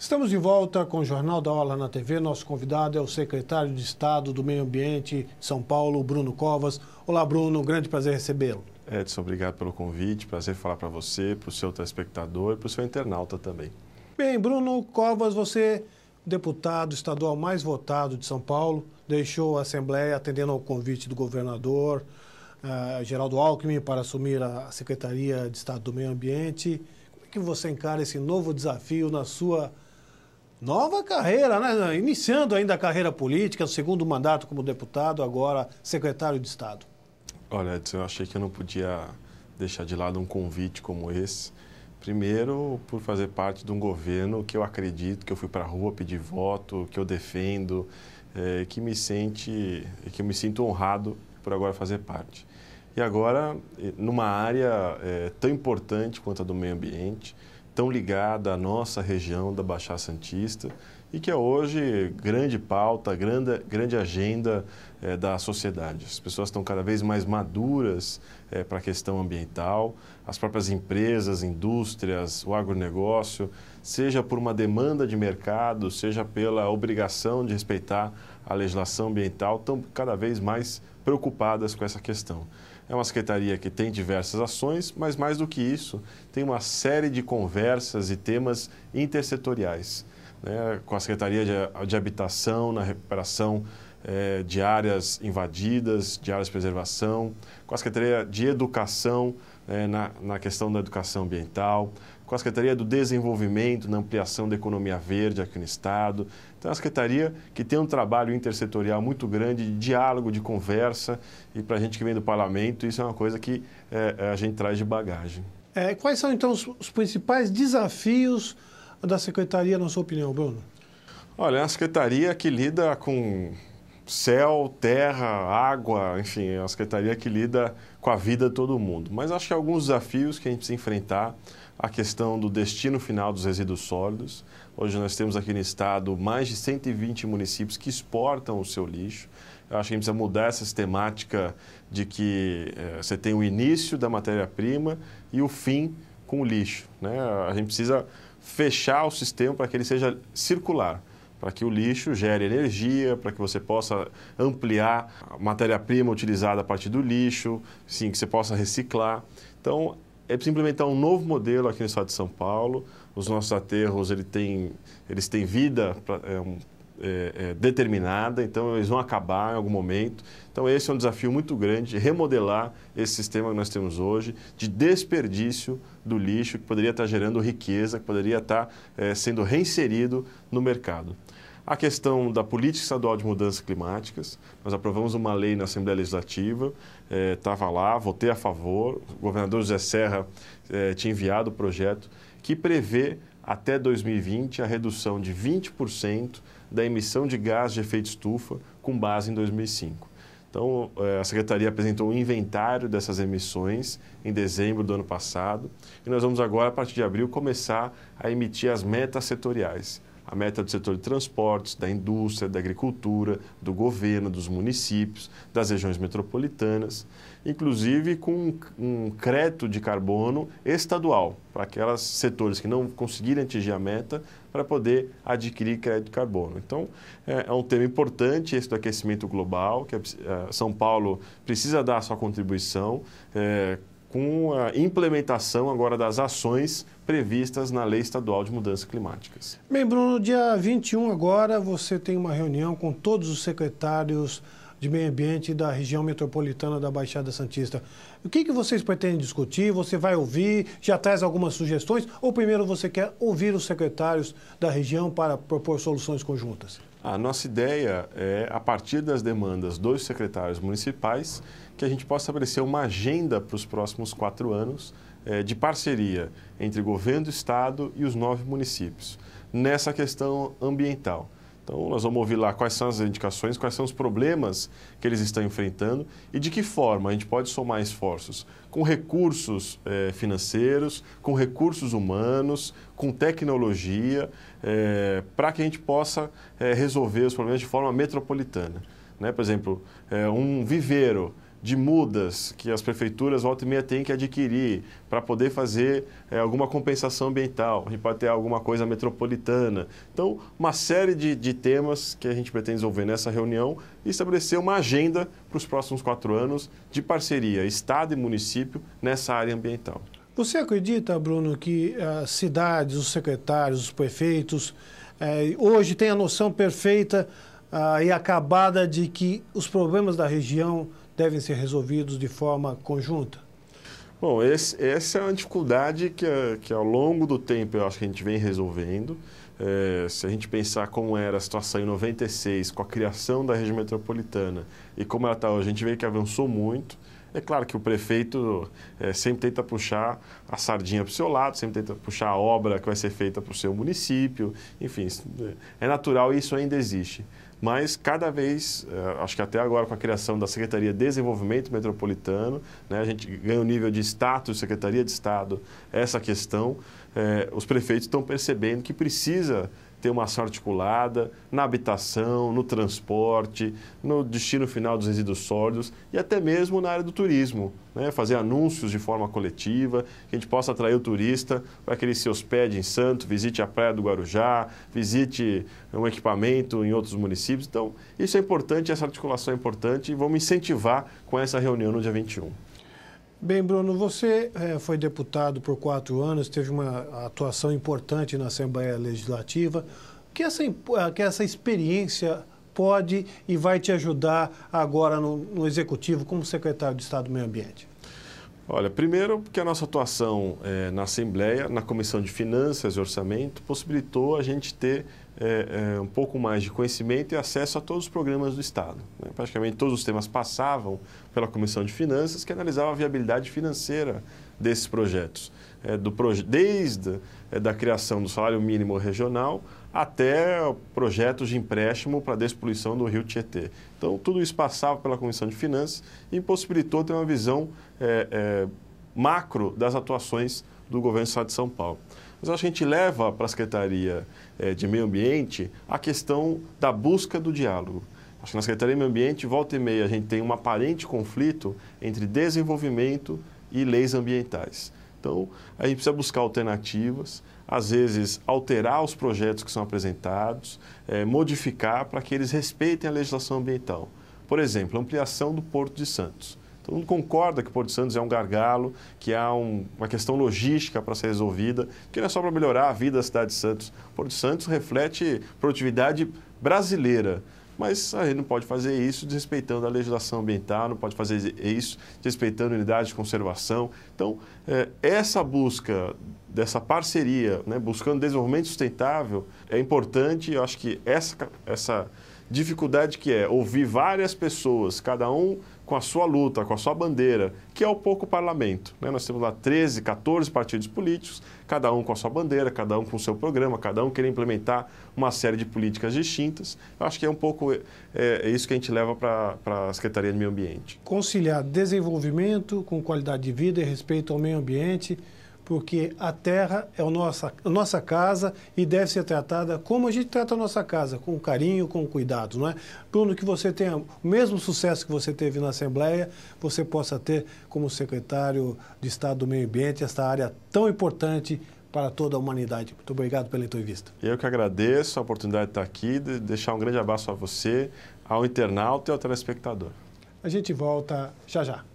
Estamos de volta com o Jornal da Hora na TV. Nosso convidado é o secretário de Estado do Meio Ambiente de São Paulo, Bruno Covas. Olá, Bruno. Grande prazer recebê-lo. Edson, obrigado pelo convite. Prazer falar para você, para o seu telespectador e para o seu internauta também. Bem, Bruno Covas, você, deputado estadual mais votado de São Paulo, deixou a Assembleia atendendo ao convite do governador uh, Geraldo Alckmin para assumir a Secretaria de Estado do Meio Ambiente. Como é que você encara esse novo desafio na sua Nova carreira, né? Iniciando ainda a carreira política, segundo mandato como deputado, agora secretário de Estado. Olha, Edson, eu achei que eu não podia deixar de lado um convite como esse. Primeiro, por fazer parte de um governo que eu acredito, que eu fui para a rua pedir voto, que eu defendo, é, que me sente, que eu me sinto honrado por agora fazer parte. E agora, numa área é, tão importante quanto a do meio ambiente, tão ligada à nossa região da Baixada Santista e que é hoje grande pauta, grande, grande agenda é, da sociedade. As pessoas estão cada vez mais maduras é, para a questão ambiental, as próprias empresas, indústrias, o agronegócio, seja por uma demanda de mercado, seja pela obrigação de respeitar a legislação ambiental, estão cada vez mais preocupadas com essa questão. É uma secretaria que tem diversas ações, mas mais do que isso, tem uma série de conversas e temas intersetoriais. Né, com a Secretaria de, de Habitação, na recuperação é, de áreas invadidas, de áreas de preservação, com a Secretaria de Educação, é, na, na questão da educação ambiental, com a Secretaria do Desenvolvimento, na ampliação da economia verde aqui no Estado. Então, é a Secretaria que tem um trabalho intersetorial muito grande, de diálogo, de conversa, e para a gente que vem do Parlamento, isso é uma coisa que é, é, a gente traz de bagagem. É, quais são, então, os, os principais desafios da Secretaria, na sua opinião, Bruno? Olha, é uma secretaria que lida com céu, terra, água, enfim, é uma secretaria que lida com a vida de todo mundo. Mas acho que alguns desafios que a gente precisa enfrentar, a questão do destino final dos resíduos sólidos. Hoje nós temos aqui no estado mais de 120 municípios que exportam o seu lixo. Eu acho que a gente precisa mudar essa sistemática de que é, você tem o início da matéria-prima e o fim com o lixo. Né? A gente precisa fechar o sistema para que ele seja circular para que o lixo gere energia, para que você possa ampliar a matéria-prima utilizada a partir do lixo, sim, que você possa reciclar. Então, é preciso implementar um novo modelo aqui no estado de São Paulo. Os nossos aterros ele tem, eles têm vida, é um é, é, determinada, então eles vão acabar em algum momento. Então, esse é um desafio muito grande, remodelar esse sistema que nós temos hoje de desperdício do lixo, que poderia estar gerando riqueza, que poderia estar é, sendo reinserido no mercado. A questão da política estadual de mudanças climáticas, nós aprovamos uma lei na Assembleia Legislativa, estava é, lá, votei a favor, o governador José Serra é, tinha enviado o projeto que prevê até 2020 a redução de 20% da emissão de gás de efeito estufa com base em 2005. Então, eh, a Secretaria apresentou um inventário dessas emissões em dezembro do ano passado e nós vamos agora, a partir de abril, começar a emitir as metas setoriais a meta do setor de transportes, da indústria, da agricultura, do governo, dos municípios, das regiões metropolitanas, inclusive com um crédito de carbono estadual, para aqueles setores que não conseguirem atingir a meta, para poder adquirir crédito de carbono. Então, é, é um tema importante esse do aquecimento global, que São Paulo precisa dar a sua contribuição. É, com a implementação agora das ações previstas na Lei Estadual de Mudanças Climáticas. Bem, Bruno, dia 21 agora você tem uma reunião com todos os secretários de Meio Ambiente da região metropolitana da Baixada Santista. O que, que vocês pretendem discutir? Você vai ouvir? Já traz algumas sugestões? Ou primeiro você quer ouvir os secretários da região para propor soluções conjuntas? A nossa ideia é, a partir das demandas dos secretários municipais, que a gente possa estabelecer uma agenda para os próximos quatro anos é, de parceria entre governo do estado e os nove municípios nessa questão ambiental. Então, nós vamos ouvir lá quais são as indicações, quais são os problemas que eles estão enfrentando e de que forma a gente pode somar esforços com recursos eh, financeiros, com recursos humanos, com tecnologia, eh, para que a gente possa eh, resolver os problemas de forma metropolitana. Né? Por exemplo, um viveiro de mudas que as prefeituras volta e meia têm que adquirir para poder fazer é, alguma compensação ambiental, ter alguma coisa metropolitana. Então, uma série de, de temas que a gente pretende resolver nessa reunião e estabelecer uma agenda para os próximos quatro anos de parceria Estado e município nessa área ambiental. Você acredita, Bruno, que eh, as cidades, os secretários, os prefeitos, eh, hoje têm a noção perfeita ah, e acabada de que os problemas da região devem ser resolvidos de forma conjunta? Bom, esse, essa é uma dificuldade que, é, que ao longo do tempo eu acho que a gente vem resolvendo. É, se a gente pensar como era a situação em 96, com a criação da região metropolitana e como ela está hoje, a gente vê que avançou muito. É claro que o prefeito é, sempre tenta puxar a sardinha para o seu lado, sempre tenta puxar a obra que vai ser feita para o seu município. Enfim, é, é natural e isso ainda existe mas cada vez, eh, acho que até agora com a criação da Secretaria de Desenvolvimento Metropolitano, né, a gente ganha o um nível de status, Secretaria de Estado, essa questão, eh, os prefeitos estão percebendo que precisa ter uma ação articulada na habitação, no transporte, no destino final dos resíduos sólidos e até mesmo na área do turismo. Né? Fazer anúncios de forma coletiva, que a gente possa atrair o turista para que ele se hospede em Santo, visite a Praia do Guarujá, visite um equipamento em outros municípios. Então, isso é importante, essa articulação é importante e vamos incentivar com essa reunião no dia 21. Bem, Bruno, você é, foi deputado por quatro anos, teve uma atuação importante na Assembleia Legislativa. Que essa, é, que essa experiência pode e vai te ajudar agora no, no Executivo como secretário de Estado do Meio Ambiente? Olha, primeiro porque a nossa atuação é, na Assembleia, na Comissão de Finanças e Orçamento, possibilitou a gente ter é, é, um pouco mais de conhecimento e acesso a todos os programas do Estado. Né? Praticamente todos os temas passavam pela Comissão de Finanças, que analisava a viabilidade financeira desses projetos, é, do proje desde é, da criação do salário mínimo regional até projetos de empréstimo para a despoluição do rio Tietê. Então, tudo isso passava pela Comissão de Finanças e impossibilitou ter uma visão é, é, macro das atuações do governo do Estado de São Paulo. Mas acho que a gente leva para a Secretaria é, de Meio Ambiente a questão da busca do diálogo. Acho que na Secretaria de Meio Ambiente, volta e meia, a gente tem um aparente conflito entre desenvolvimento e leis ambientais. Então, a gente precisa buscar alternativas, às vezes alterar os projetos que são apresentados, é, modificar para que eles respeitem a legislação ambiental. Por exemplo, ampliação do Porto de Santos. Todo mundo concorda que o Porto de Santos é um gargalo, que há um, uma questão logística para ser resolvida, que não é só para melhorar a vida da cidade de Santos. O Porto de Santos reflete produtividade brasileira. Mas a gente não pode fazer isso desrespeitando a legislação ambiental, não pode fazer isso desrespeitando unidades de conservação. Então, é, essa busca dessa parceria, né, buscando desenvolvimento sustentável, é importante. Eu acho que essa, essa dificuldade que é ouvir várias pessoas, cada um com a sua luta, com a sua bandeira, que é o pouco parlamento. Né? Nós temos lá 13, 14 partidos políticos, cada um com a sua bandeira, cada um com o seu programa, cada um querendo implementar uma série de políticas distintas. Eu acho que é um pouco é, é, é isso que a gente leva para a Secretaria de Meio Ambiente. Conciliar desenvolvimento com qualidade de vida e respeito ao meio ambiente porque a terra é a nossa, a nossa casa e deve ser tratada como a gente trata a nossa casa, com carinho, com cuidado, não é? Bruno, que você tenha o mesmo sucesso que você teve na Assembleia, você possa ter como secretário de Estado do Meio Ambiente esta área tão importante para toda a humanidade. Muito obrigado pela entrevista. Eu que agradeço a oportunidade de estar aqui, de deixar um grande abraço a você, ao internauta e ao telespectador. A gente volta já já.